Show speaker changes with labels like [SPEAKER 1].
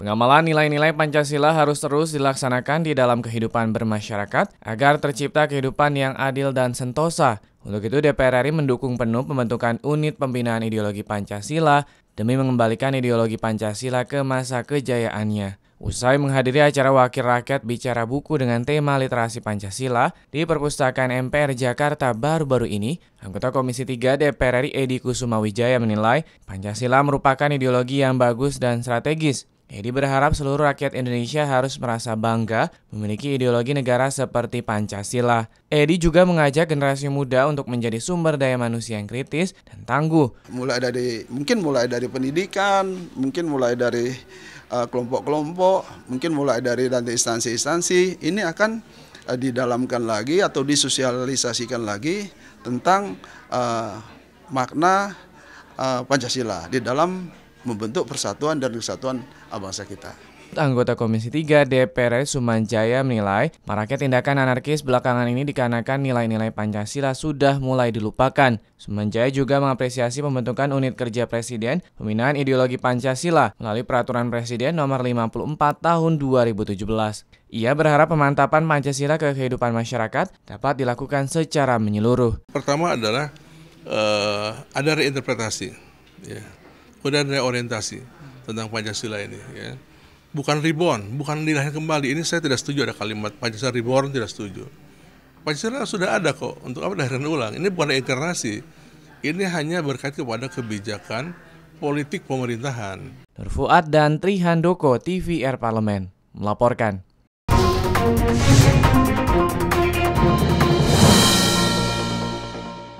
[SPEAKER 1] Pengamalan nilai-nilai Pancasila harus terus dilaksanakan di dalam kehidupan bermasyarakat agar tercipta kehidupan yang adil dan sentosa. Untuk itu DPR RI mendukung penuh pembentukan unit pembinaan ideologi Pancasila demi mengembalikan ideologi Pancasila ke masa kejayaannya. Usai menghadiri acara Wakil Rakyat Bicara Buku dengan tema Literasi Pancasila di Perpustakaan MPR Jakarta baru-baru ini, anggota Komisi 3 DPR RI Edi Kusuma Wijaya menilai Pancasila merupakan ideologi yang bagus dan strategis. Edi berharap seluruh rakyat Indonesia harus merasa bangga memiliki ideologi negara seperti Pancasila. Edi juga mengajak generasi muda untuk menjadi sumber daya manusia yang kritis dan tangguh.
[SPEAKER 2] Mulai dari mungkin mulai dari pendidikan, mungkin mulai dari Eh, kelompok-kelompok mungkin mulai dari nanti instansi-instansi ini akan eh, didalamkan lagi atau disosialisasikan lagi tentang uh, makna uh, Pancasila di dalam membentuk persatuan dan kesatuan bangsa kita.
[SPEAKER 1] Anggota Komisi 3 DPR Sumanjaya menilai maraknya tindakan anarkis belakangan ini dikarenakan nilai-nilai Pancasila sudah mulai dilupakan. Sumanjaya juga mengapresiasi pembentukan unit kerja Presiden pembinaan ideologi Pancasila melalui Peraturan Presiden Nomor 54 Tahun 2017. Ia berharap pemantapan Pancasila ke kehidupan masyarakat dapat dilakukan secara menyeluruh. Pertama
[SPEAKER 3] adalah uh, ada reinterpretasi, ya. kemudian reorientasi tentang Pancasila ini. Ya bukan reborn, bukan dilahirkan kembali. Ini saya tidak setuju ada kalimat Pancasila reborn tidak setuju. Pancasila sudah ada kok untuk apa dilahirkan ulang. Ini bukan reinkarnasi. Ini hanya berkait kepada kebijakan politik pemerintahan.
[SPEAKER 1] Nur Fuad dan Trihandoko TVR Parlemen melaporkan.